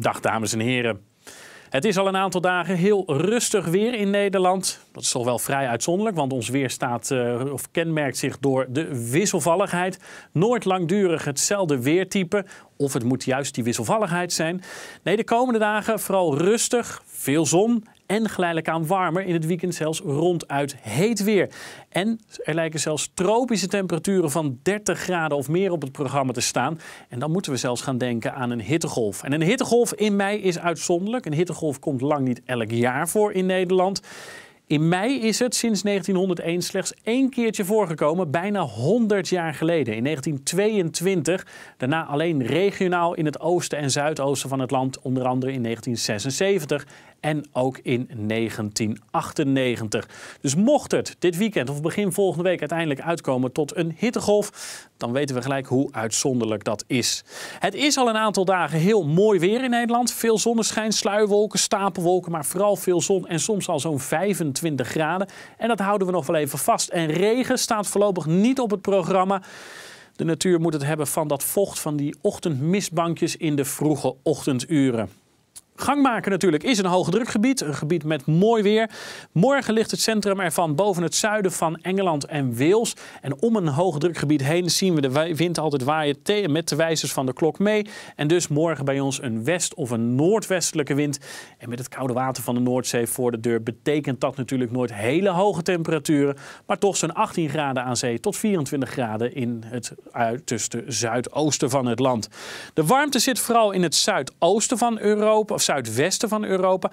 Dag dames en heren. Het is al een aantal dagen heel rustig weer in Nederland. Dat is toch wel vrij uitzonderlijk, want ons weer staat, eh, of kenmerkt zich door de wisselvalligheid. Nooit langdurig hetzelfde weertype of het moet juist die wisselvalligheid zijn. Nee, de komende dagen vooral rustig, veel zon en geleidelijk aan warmer. In het weekend zelfs ronduit heet weer. En er lijken zelfs tropische temperaturen van 30 graden of meer op het programma te staan. En dan moeten we zelfs gaan denken aan een hittegolf. En een hittegolf in mei is uitzonderlijk. Een hittegolf komt lang niet elk jaar voor in Nederland. In mei is het sinds 1901 slechts één keertje voorgekomen, bijna 100 jaar geleden, in 1922. Daarna alleen regionaal in het oosten en zuidoosten van het land, onder andere in 1976 en ook in 1998. Dus mocht het dit weekend of begin volgende week uiteindelijk uitkomen tot een hittegolf, dan weten we gelijk hoe uitzonderlijk dat is. Het is al een aantal dagen heel mooi weer in Nederland. Veel zonneschijn, sluiwolken, stapelwolken, maar vooral veel zon en soms al zo'n 25 graden. En dat houden we nog wel even vast. En regen staat voorlopig niet op het programma. De natuur moet het hebben van dat vocht van die ochtendmistbankjes in de vroege ochtenduren. Gangmaker natuurlijk is een hoogdrukgebied, een gebied met mooi weer. Morgen ligt het centrum ervan boven het zuiden van Engeland en Wales. En om een hoogdrukgebied heen zien we de wind altijd waaien met de wijzers van de klok mee. En dus morgen bij ons een west- of een noordwestelijke wind. En met het koude water van de Noordzee voor de deur betekent dat natuurlijk nooit hele hoge temperaturen. Maar toch zo'n 18 graden aan zee tot 24 graden in het uiterste zuidoosten van het land. De warmte zit vooral in het zuidoosten van Europa. Of zuidwesten van Europa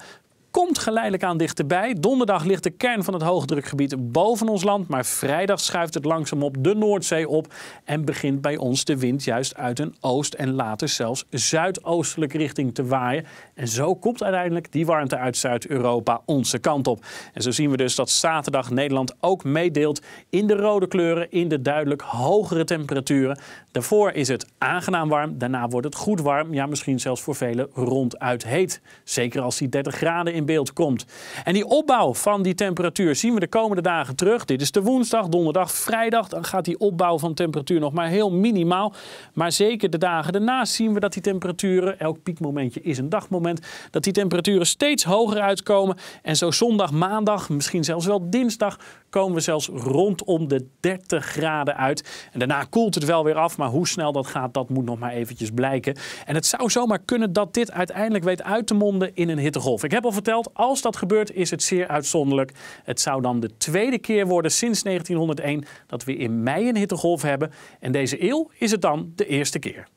komt geleidelijk aan dichterbij. Donderdag ligt de kern van het hoogdrukgebied boven ons land, maar vrijdag schuift het langzaam op de Noordzee op en begint bij ons de wind juist uit een oost- en later zelfs zuidoostelijke richting te waaien. En zo komt uiteindelijk die warmte uit Zuid-Europa onze kant op. En zo zien we dus dat zaterdag Nederland ook meedeelt in de rode kleuren, in de duidelijk hogere temperaturen. Daarvoor is het aangenaam warm, daarna wordt het goed warm, ja misschien zelfs voor velen ronduit heet. Zeker als die 30 graden in beeld komt. En die opbouw van die temperatuur zien we de komende dagen terug. Dit is de woensdag, donderdag, vrijdag. Dan gaat die opbouw van temperatuur nog maar heel minimaal. Maar zeker de dagen daarna zien we dat die temperaturen, elk piekmomentje is een dagmoment, dat die temperaturen steeds hoger uitkomen. En zo zondag, maandag, misschien zelfs wel dinsdag, komen we zelfs rondom de 30 graden uit. En daarna koelt het wel weer af, maar hoe snel dat gaat, dat moet nog maar eventjes blijken. En het zou zomaar kunnen dat dit uiteindelijk weet uit te monden in een hittegolf. Ik heb al verteld als dat gebeurt is het zeer uitzonderlijk. Het zou dan de tweede keer worden sinds 1901 dat we in mei een hittegolf hebben. En deze eeuw is het dan de eerste keer.